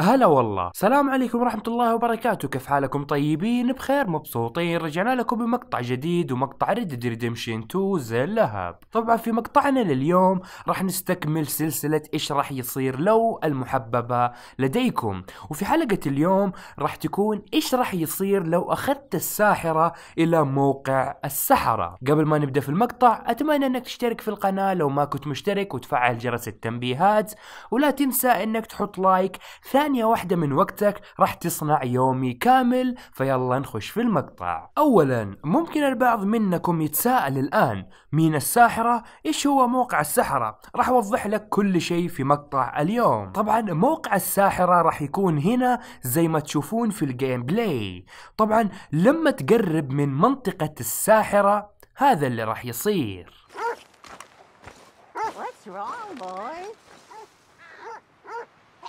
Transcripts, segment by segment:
هلا والله سلام عليكم ورحمة الله وبركاته كيف حالكم طيبين بخير مبسوطين رجعنا لكم بمقطع جديد ومقطع ريد ريدمشن 2 زي اللهب طبعا في مقطعنا لليوم راح نستكمل سلسلة ايش راح يصير لو المحببة لديكم وفي حلقة اليوم راح تكون ايش راح يصير لو اخذت الساحرة الى موقع السحرة قبل ما نبدأ في المقطع اتمنى انك تشترك في القناة لو ما كنت مشترك وتفعل جرس التنبيهات ولا تنسى انك تحط لايك ثاني ثانية واحدة من وقتك راح تصنع يومي كامل فيلا نخش في المقطع أولا ممكن البعض منكم يتساءل الآن مين الساحرة؟ إيش هو موقع السحرة؟ راح أوضح لك كل شيء في مقطع اليوم طبعا موقع الساحرة راح يكون هنا زي ما تشوفون في الجيم بلاي طبعا لما تقرب من منطقة الساحرة هذا اللي راح يصير What's wrong, boy?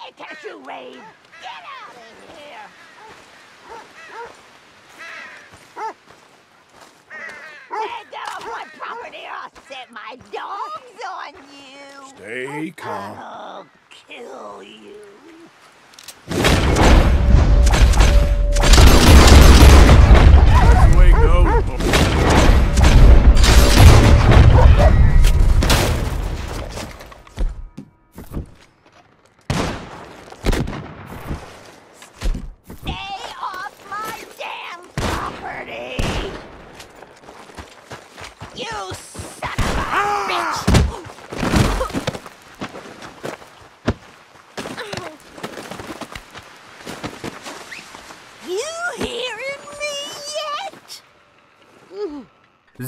Hey, Cashew Wave! Get out of here! Hey, out of my property or I'll set my dogs on you! Stay calm. I'll kill you.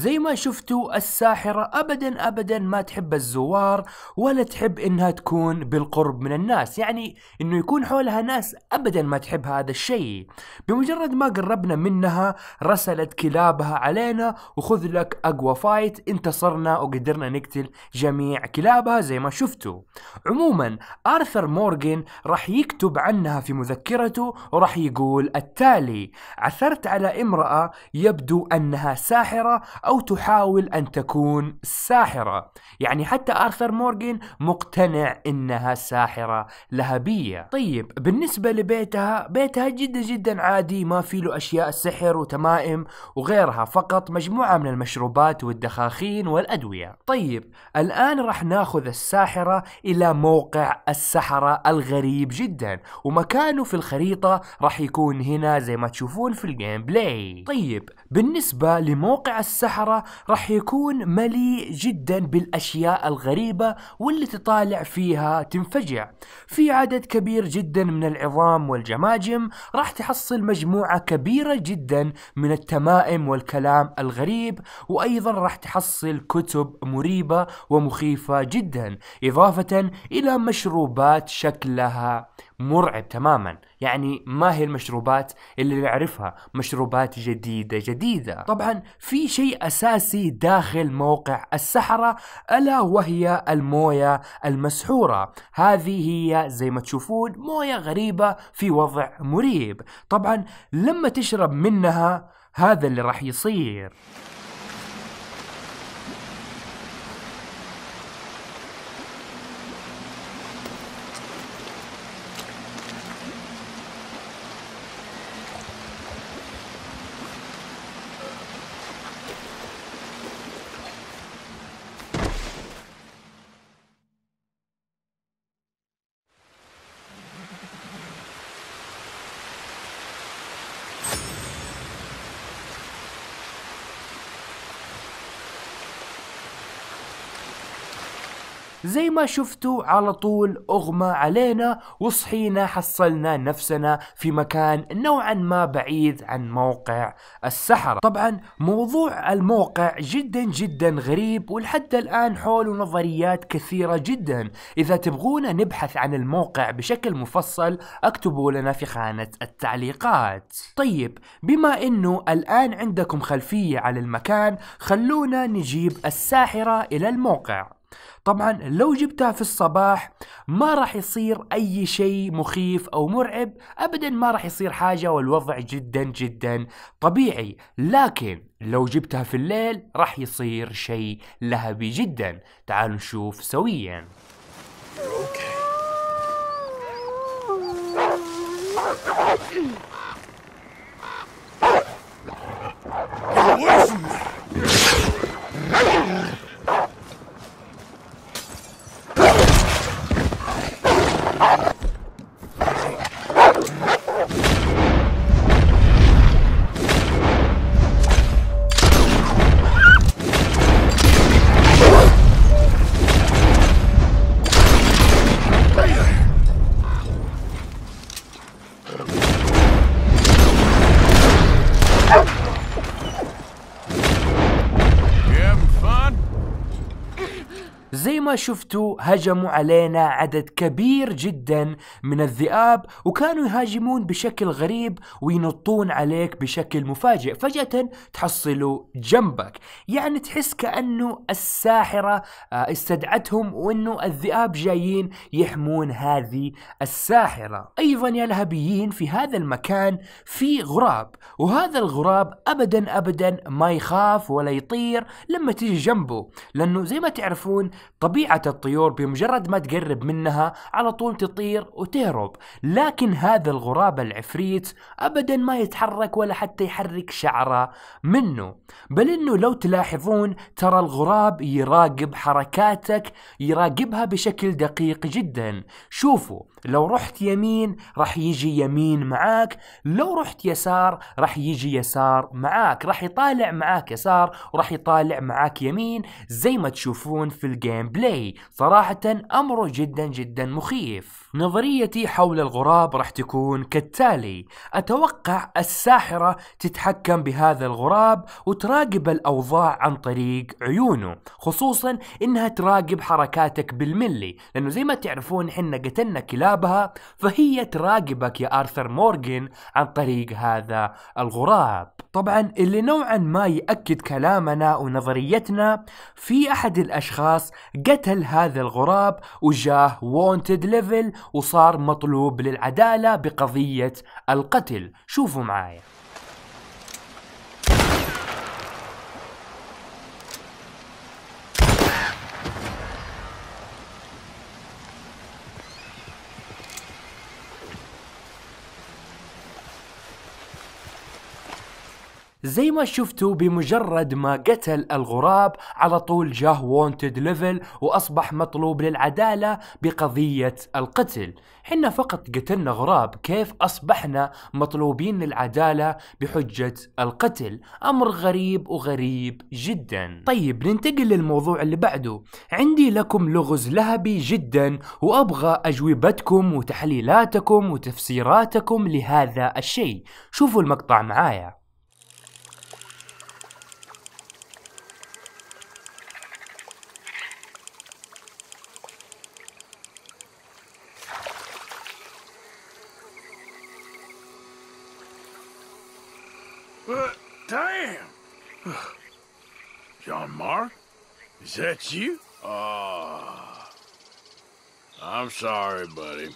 زي ما شفتوا الساحرة أبدا أبدا ما تحب الزوار ولا تحب إنها تكون بالقرب من الناس يعني إنه يكون حولها ناس أبدا ما تحب هذا الشيء بمجرد ما قربنا منها رسلت كلابها علينا وخذ لك أقوى فايت انتصرنا وقدرنا نقتل جميع كلابها زي ما شفتوا عموما آرثر مورغان راح يكتب عنها في مذكرته وراح يقول التالي عثرت على امرأة يبدو أنها ساحرة أو تحاول أن تكون ساحرة يعني حتى آرثر مورغان مقتنع إنها ساحرة لهبية طيب بالنسبة لبيتها بيتها جدا جدا عادي ما في له أشياء سحر وتمائم وغيرها فقط مجموعة من المشروبات والدخاخين والأدوية طيب الآن راح ناخذ الساحرة إلى موقع السحرة الغريب جدا ومكانه في الخريطة راح يكون هنا زي ما تشوفون في الجيم بلاي طيب بالنسبة لموقع السحرة الصحراء راح يكون مليء جدا بالأشياء الغريبة واللي تطالع فيها تنفجع في عدد كبير جدا من العظام والجماجم راح تحصل مجموعة كبيرة جدا من التمائم والكلام الغريب وأيضا راح تحصل كتب مريبة ومخيفة جدا إضافة إلى مشروبات شكلها مرعب تماما يعني ما هي المشروبات اللي نعرفها مشروبات جديدة جديدة طبعا في شيء أساسي داخل موقع السحرة ألا وهي الموية المسحورة هذه هي زي ما تشوفون موية غريبة في وضع مريب طبعا لما تشرب منها هذا اللي راح يصير زي ما شفتوا على طول اغمى علينا وصحينا حصلنا نفسنا في مكان نوعا ما بعيد عن موقع السحرة طبعا موضوع الموقع جدا جدا غريب ولحد الآن حوله نظريات كثيرة جدا إذا تبغونا نبحث عن الموقع بشكل مفصل اكتبوا لنا في خانة التعليقات طيب بما أنه الآن عندكم خلفية على المكان خلونا نجيب الساحرة إلى الموقع طبعا لو جبتها في الصباح ما راح يصير اي شيء مخيف او مرعب ابدا ما راح يصير حاجه والوضع جدا جدا طبيعي لكن لو جبتها في الليل راح يصير شيء لهبي جدا تعالوا نشوف سويا okay. ما شفتوا هجموا علينا عدد كبير جدا من الذئاب وكانوا يهاجمون بشكل غريب وينطون عليك بشكل مفاجئ فجأة تحصلوا جنبك يعني تحس كأنه الساحرة آه، استدعتهم وأنه الذئاب جايين يحمون هذه الساحرة أيضا يا لهبيين في هذا المكان في غراب وهذا الغراب أبدا أبدا ما يخاف ولا يطير لما تيجي جنبه لأنه زي ما تعرفون طبعا طبيعة الطيور بمجرد ما تقرب منها على طول تطير وتهرب لكن هذا الغراب العفريت أبدا ما يتحرك ولا حتى يحرك شعره منه بل أنه لو تلاحظون ترى الغراب يراقب حركاتك يراقبها بشكل دقيق جدا شوفوا لو رحت يمين راح يجي يمين معاك لو رحت يسار راح يجي يسار معاك راح يطالع معاك يسار وراح يطالع معاك يمين زي ما تشوفون في الجيم بلاي إليه صراحة أمر جدا جدا مخيف نظريتي حول الغراب راح تكون كالتالي أتوقع الساحرة تتحكم بهذا الغراب وتراقب الأوضاع عن طريق عيونه خصوصا إنها تراقب حركاتك بالملي لأنه زي ما تعرفون حنا قتلنا كلابها فهي تراقبك يا آرثر مورغان عن طريق هذا الغراب طبعا اللي نوعا ما يأكد كلامنا ونظريتنا في أحد الأشخاص قتل هذا الغراب وجاه وونتد ليفل وصار مطلوب للعدالة بقضية القتل شوفوا معايا زي ما شفتوا بمجرد ما قتل الغراب على طول جاه وونتد ليفل واصبح مطلوب للعدالة بقضية القتل حنا فقط قتلنا غراب كيف اصبحنا مطلوبين للعدالة بحجة القتل امر غريب وغريب جدا طيب ننتقل للموضوع اللي بعده عندي لكم لغز لهبي جدا وابغى اجوبتكم وتحليلاتكم وتفسيراتكم لهذا الشيء شوفوا المقطع معايا Uh, damn! John Mark? Is that you? Ah. Uh, I'm sorry, buddy.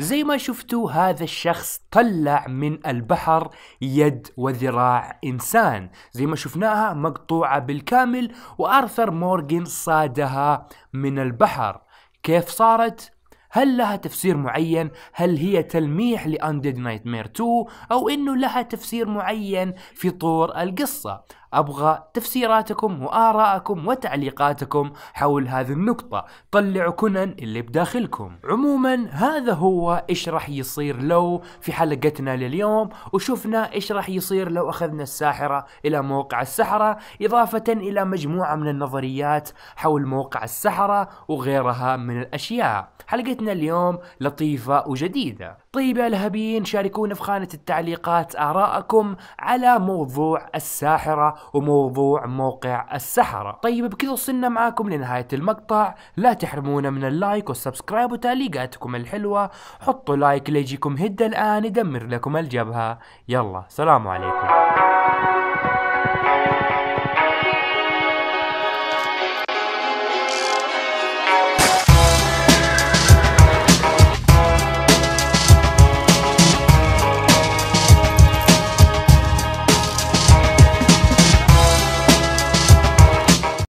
زي ما شفتوا هذا الشخص طلع من البحر يد وذراع إنسان زي ما شفناها مقطوعة بالكامل وأرثر مورغان صادها من البحر كيف صارت؟ هل لها تفسير معين؟ هل هي تلميح لأنديد نايتمير 2 أو إنه لها تفسير معين في طور القصة؟ أبغى تفسيراتكم وآراءكم وتعليقاتكم حول هذه النقطة طلعوا كنن اللي بداخلكم عموما هذا هو إيش راح يصير لو في حلقتنا لليوم وشفنا إيش راح يصير لو أخذنا الساحرة إلى موقع السحرة إضافة إلى مجموعة من النظريات حول موقع السحرة وغيرها من الأشياء حلقتنا اليوم لطيفة وجديدة طيب يا لهبين شاركونا في خانة التعليقات آراءكم على موضوع الساحرة وموضوع موقع السحرة طيب بكذا وصلنا معاكم لنهاية المقطع لا تحرمونا من اللايك والسبسكرايب وتعليقاتكم الحلوة حطوا لايك ليجيكم هدى الآن يدمر لكم الجبهة يلا سلام عليكم